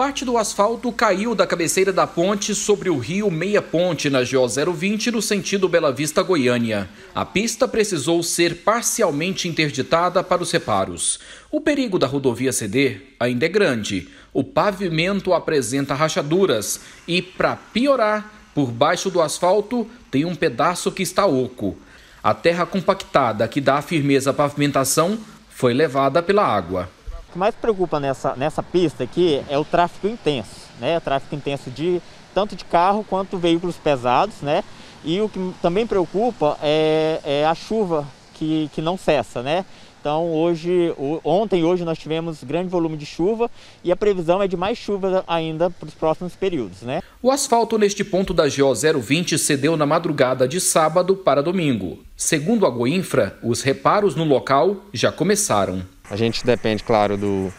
Parte do asfalto caiu da cabeceira da ponte sobre o rio Meia Ponte, na GO 020, no sentido Bela Vista, Goiânia. A pista precisou ser parcialmente interditada para os reparos. O perigo da rodovia ceder ainda é grande. O pavimento apresenta rachaduras e, para piorar, por baixo do asfalto tem um pedaço que está oco. A terra compactada que dá firmeza à pavimentação foi levada pela água. O que mais preocupa nessa, nessa pista aqui é o tráfego intenso, né? O tráfego intenso de tanto de carro quanto veículos pesados, né? E o que também preocupa é, é a chuva que, que não cessa, né? Então hoje, ontem e hoje nós tivemos grande volume de chuva e a previsão é de mais chuva ainda para os próximos períodos, né? O asfalto neste ponto da GO 020 cedeu na madrugada de sábado para domingo. Segundo a Goinfra, os reparos no local já começaram. A gente depende, claro, do,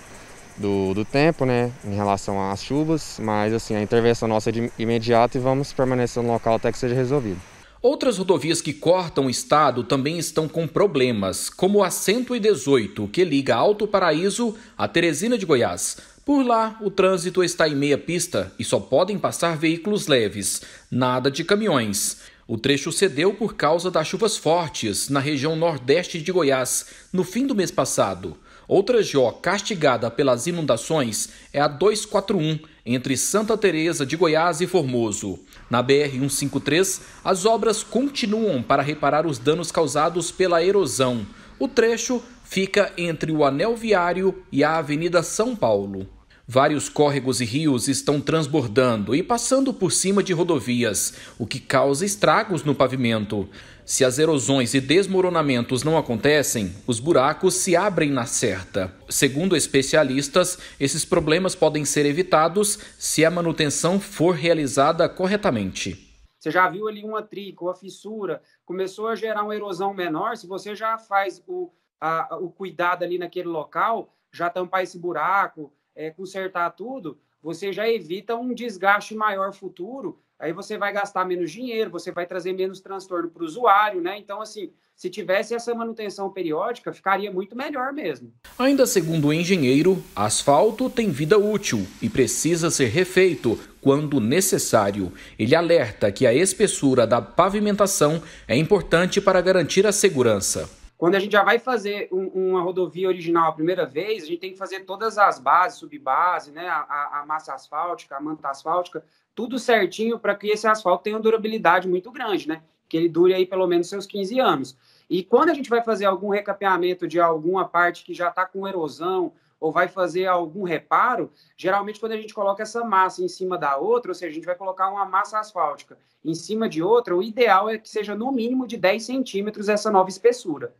do, do, tempo, né, em relação às chuvas, mas assim, a intervenção nossa é de imediato e vamos permanecer no local até que seja resolvido. Outras rodovias que cortam o estado também estão com problemas, como a 118, que liga Alto Paraíso a Teresina de Goiás. Por lá, o trânsito está em meia pista e só podem passar veículos leves, nada de caminhões. O trecho cedeu por causa das chuvas fortes na região nordeste de Goiás no fim do mês passado. Outra Jó castigada pelas inundações é a 241, entre Santa Teresa de Goiás e Formoso. Na BR-153, as obras continuam para reparar os danos causados pela erosão. O trecho fica entre o Anel Viário e a Avenida São Paulo. Vários córregos e rios estão transbordando e passando por cima de rodovias, o que causa estragos no pavimento. Se as erosões e desmoronamentos não acontecem, os buracos se abrem na certa. Segundo especialistas, esses problemas podem ser evitados se a manutenção for realizada corretamente. Você já viu ali uma trica, uma fissura, começou a gerar uma erosão menor. Se você já faz o, a, o cuidado ali naquele local, já tampar esse buraco, é, consertar tudo, você já evita um desgaste maior futuro. Aí você vai gastar menos dinheiro, você vai trazer menos transtorno para o usuário, né? Então, assim, se tivesse essa manutenção periódica, ficaria muito melhor mesmo. Ainda segundo o engenheiro, asfalto tem vida útil e precisa ser refeito quando necessário. Ele alerta que a espessura da pavimentação é importante para garantir a segurança. Quando a gente já vai fazer um, uma rodovia original a primeira vez, a gente tem que fazer todas as bases, subbase, né? A, a massa asfáltica, a manta asfáltica, tudo certinho para que esse asfalto tenha uma durabilidade muito grande, né? Que ele dure aí pelo menos seus 15 anos. E quando a gente vai fazer algum recapeamento de alguma parte que já está com erosão ou vai fazer algum reparo, geralmente quando a gente coloca essa massa em cima da outra, ou seja, a gente vai colocar uma massa asfáltica em cima de outra, o ideal é que seja no mínimo de 10 centímetros essa nova espessura.